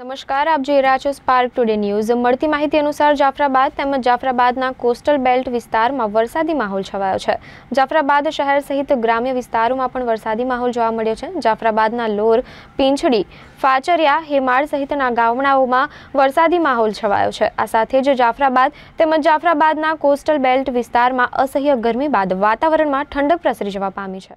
નમસ્કાર આપ Jayraj spark today news માહિતી અનુસાર જાફરાબાદ તેમજ જાફરાબાદના કોસ્ટલ বেল্ট વિસ્તારમાં વરસાદી માહોલ છવાયો છે જાફરાબાદ શહેર સહિત ગ્રામ્ય વિસ્તારોમાં પણ વરસાદી માહોલ જોવા મળ્યો છે જાફરાબાદના લોર પિંચડી ફાચરિયા હેમાળ સહિતના ગામડાઓમાં વરસાદી માહોલ છવાયો છે આ સાથે જ જાફરાબાદ તેમજ જાફરાબાદના કોસ્ટલ বেল্ট વિસ્તારમાં અસહ્ય ગરમી બાદ વાતાવરણમાં ઠંડક પ્રસરી જોવા પામી છે